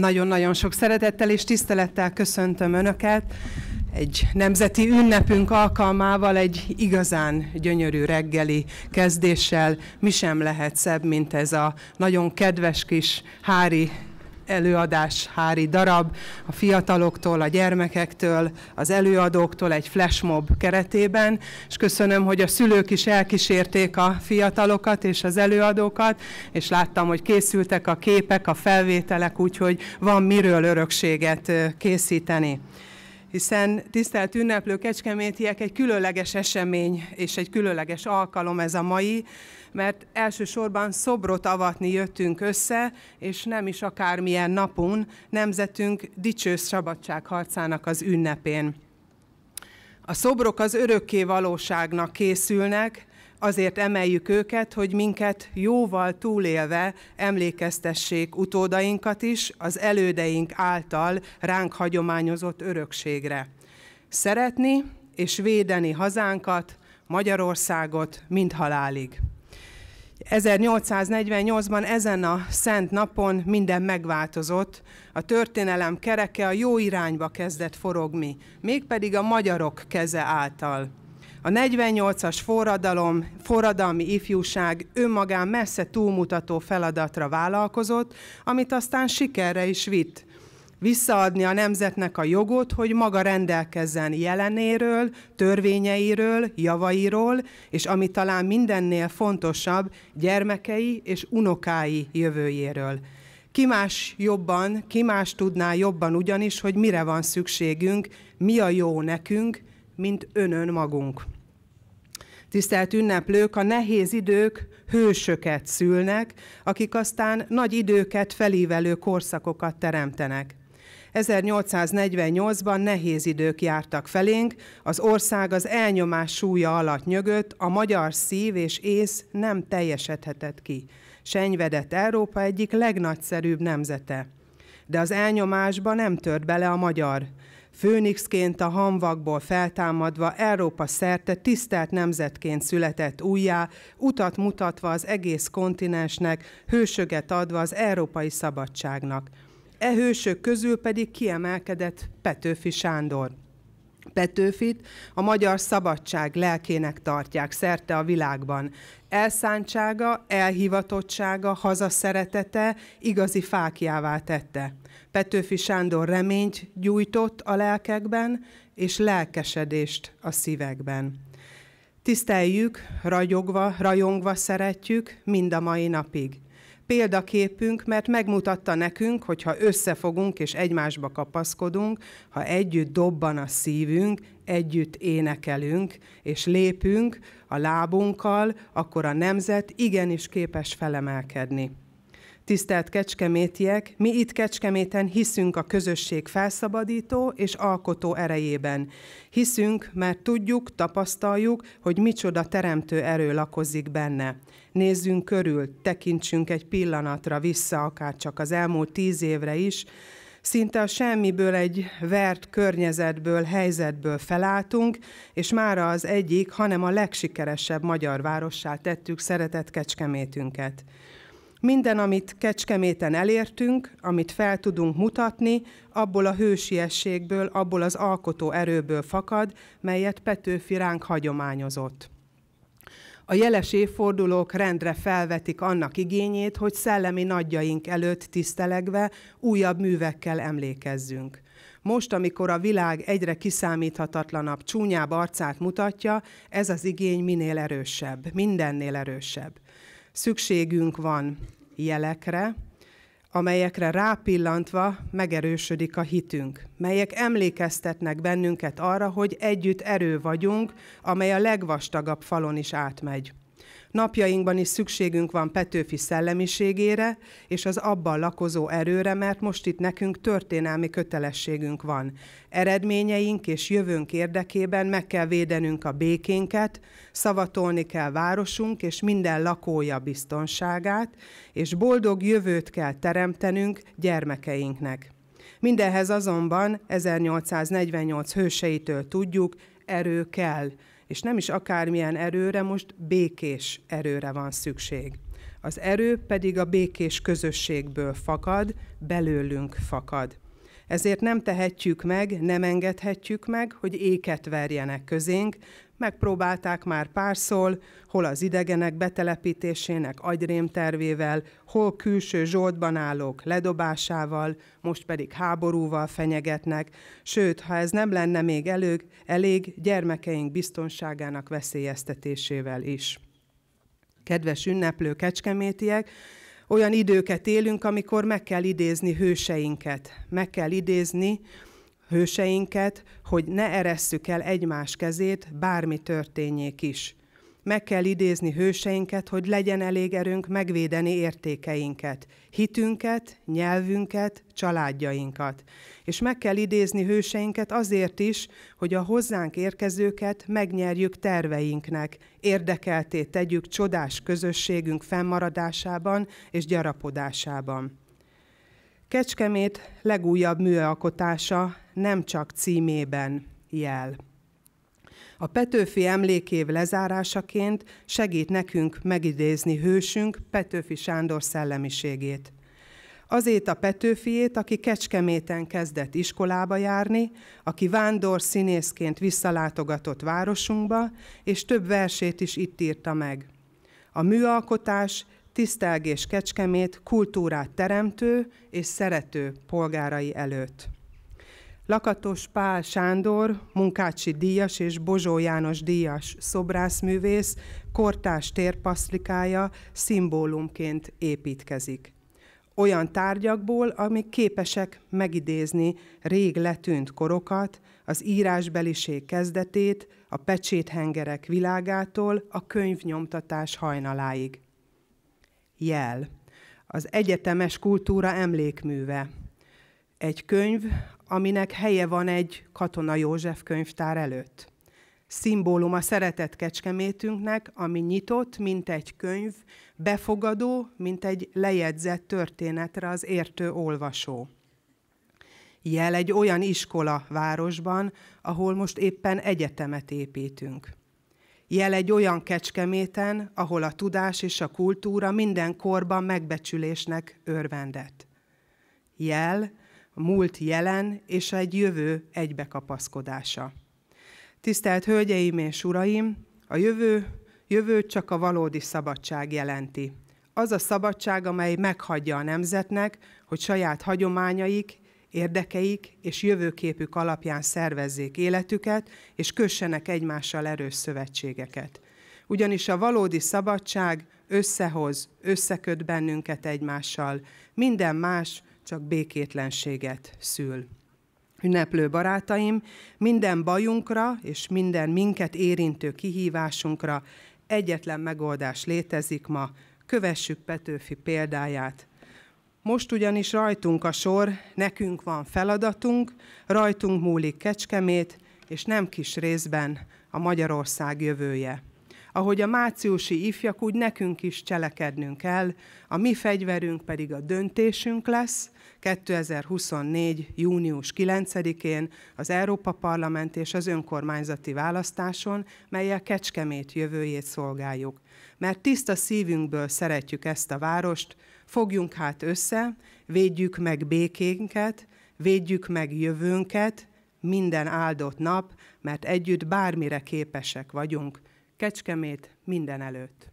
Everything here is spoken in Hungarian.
Nagyon-nagyon sok szeretettel és tisztelettel köszöntöm Önöket egy nemzeti ünnepünk alkalmával, egy igazán gyönyörű reggeli kezdéssel. Mi sem lehet szebb, mint ez a nagyon kedves kis hári előadás hári darab a fiataloktól, a gyermekektől, az előadóktól egy flashmob keretében, és köszönöm, hogy a szülők is elkísérték a fiatalokat és az előadókat, és láttam, hogy készültek a képek, a felvételek, úgyhogy van miről örökséget készíteni hiszen tisztelt ünneplő kecskemétiek egy különleges esemény és egy különleges alkalom ez a mai, mert elsősorban szobrot avatni jöttünk össze, és nem is akármilyen napon, nemzetünk dicsős szabadságharcának az ünnepén. A szobrok az örökké valóságnak készülnek, azért emeljük őket, hogy minket jóval túlélve emlékeztessék utódainkat is az elődeink által ránk hagyományozott örökségre. Szeretni és védeni hazánkat, Magyarországot, mind halálig. 1848-ban ezen a szent napon minden megváltozott, a történelem kereke a jó irányba kezdett forogni, mégpedig a magyarok keze által. A 48-as forradalom, forradalmi ifjúság önmagán messze túlmutató feladatra vállalkozott, amit aztán sikerre is vitt visszaadni a nemzetnek a jogot, hogy maga rendelkezzen jelenéről, törvényeiről, javairól, és ami talán mindennél fontosabb, gyermekei és unokái jövőjéről. Ki más jobban, ki más tudná jobban ugyanis, hogy mire van szükségünk, mi a jó nekünk, mint önön magunk. Tisztelt ünneplők, a nehéz idők hősöket szülnek, akik aztán nagy időket felívelő korszakokat teremtenek. 1848-ban nehéz idők jártak felénk, az ország az elnyomás súlya alatt nyögött, a magyar szív és ész nem teljesedhetett ki. Senyvedett Európa egyik legnagyszerűbb nemzete. De az elnyomásba nem tört bele a magyar. Főnixként a hamvakból feltámadva Európa szerte tisztelt nemzetként született újjá, utat mutatva az egész kontinensnek, hősöget adva az európai szabadságnak. E hősök közül pedig kiemelkedett Petőfi Sándor. Petőfit a magyar szabadság lelkének tartják szerte a világban. Elszántsága, elhivatottsága, hazaszeretete igazi fákjává tette. Petőfi Sándor reményt gyújtott a lelkekben, és lelkesedést a szívekben. Tiszteljük, ragyogva, rajongva szeretjük mind a mai napig példaképünk, mert megmutatta nekünk, hogy ha összefogunk és egymásba kapaszkodunk, ha együtt dobban a szívünk, együtt énekelünk és lépünk a lábunkkal, akkor a nemzet igenis képes felemelkedni. Tisztelt kecskemétiek, mi itt Kecskeméten hiszünk a közösség felszabadító és alkotó erejében. Hiszünk, mert tudjuk, tapasztaljuk, hogy micsoda teremtő erő lakozik benne. Nézzünk körül, tekintsünk egy pillanatra vissza, akár csak az elmúlt tíz évre is, Szinte a semmiből egy vert környezetből, helyzetből felálltunk, és már az egyik, hanem a legsikeresebb magyar várossá tettük szeretett kecskemétünket. Minden, amit Kecskeméten elértünk, amit fel tudunk mutatni, abból a hősiességből, abból az alkotó erőből fakad, melyet Petőfi ránk hagyományozott. A jeles évfordulók rendre felvetik annak igényét, hogy szellemi nagyjaink előtt tisztelegve újabb művekkel emlékezzünk. Most, amikor a világ egyre kiszámíthatatlanabb, csúnyább arcát mutatja, ez az igény minél erősebb, mindennél erősebb. Szükségünk van jelekre, amelyekre rápillantva megerősödik a hitünk, melyek emlékeztetnek bennünket arra, hogy együtt erő vagyunk, amely a legvastagabb falon is átmegy. Napjainkban is szükségünk van Petőfi szellemiségére és az abban lakozó erőre, mert most itt nekünk történelmi kötelességünk van. Eredményeink és jövőnk érdekében meg kell védenünk a békénket, szavatolni kell városunk és minden lakója biztonságát, és boldog jövőt kell teremtenünk gyermekeinknek. Mindenhez azonban 1848 hőseitől tudjuk, erő kell és nem is akármilyen erőre, most békés erőre van szükség. Az erő pedig a békés közösségből fakad, belőlünk fakad. Ezért nem tehetjük meg, nem engedhetjük meg, hogy éket verjenek közénk, megpróbálták már párszól, hol az idegenek betelepítésének agyrémtervével, hol külső zsoltban állók ledobásával, most pedig háborúval fenyegetnek, sőt, ha ez nem lenne még elég, elég gyermekeink biztonságának veszélyeztetésével is. Kedves ünneplő kecskemétiek, olyan időket élünk, amikor meg kell idézni hőseinket. Meg kell idézni hőseinket, hogy ne eresszük el egymás kezét, bármi történjék is. Meg kell idézni hőseinket, hogy legyen elég erőnk megvédeni értékeinket, hitünket, nyelvünket, családjainkat. És meg kell idézni hőseinket azért is, hogy a hozzánk érkezőket megnyerjük terveinknek, érdekelté tegyük csodás közösségünk fennmaradásában és gyarapodásában. Kecskemét legújabb műalkotása nem csak címében jel. A Petőfi emlékév lezárásaként segít nekünk megidézni hősünk Petőfi Sándor szellemiségét. Azért a Petőfiét, aki Kecskeméten kezdett iskolába járni, aki vándor színészként visszalátogatott városunkba, és több versét is itt írta meg. A műalkotás tisztelgés Kecskemét kultúrát teremtő és szerető polgárai előtt. Lakatos Pál Sándor, Munkácsi Díjas és Bozsó János Díjas szobrászművész kortás térpaszlikája szimbólumként építkezik. Olyan tárgyakból, amik képesek megidézni rég letűnt korokat, az írásbeliség kezdetét, a pecséthengerek világától a könyvnyomtatás hajnaláig. Jel. Az egyetemes kultúra emlékműve – egy könyv, aminek helye van egy Katona József könyvtár előtt. Szimbólum a szeretett kecskemétünknek, ami nyitott, mint egy könyv, befogadó, mint egy lejegyzett történetre az értő olvasó. Jel egy olyan iskola városban, ahol most éppen egyetemet építünk. Jel egy olyan kecskeméten, ahol a tudás és a kultúra minden korban megbecsülésnek örvendett. Jel a múlt jelen és egy jövő egybekapaszkodása. Tisztelt Hölgyeim és Uraim, a jövő, jövő csak a valódi szabadság jelenti. Az a szabadság, amely meghagyja a nemzetnek, hogy saját hagyományaik, érdekeik és jövőképük alapján szervezzék életüket, és kössenek egymással erős szövetségeket. Ugyanis a valódi szabadság összehoz, összeköt bennünket egymással. Minden más csak békétlenséget szül. Ünneplő barátaim, minden bajunkra és minden minket érintő kihívásunkra egyetlen megoldás létezik ma, kövessük Petőfi példáját. Most ugyanis rajtunk a sor, nekünk van feladatunk, rajtunk múlik Kecskemét, és nem kis részben a Magyarország jövője. Ahogy a máciusi ifjak, úgy nekünk is cselekednünk kell, a mi fegyverünk pedig a döntésünk lesz 2024. június 9-én az Európa Parlament és az önkormányzati választáson, melyel Kecskemét jövőjét szolgáljuk. Mert tiszta szívünkből szeretjük ezt a várost, fogjunk hát össze, védjük meg békénket, védjük meg jövőnket, minden áldott nap, mert együtt bármire képesek vagyunk. Kecskemét minden előtt.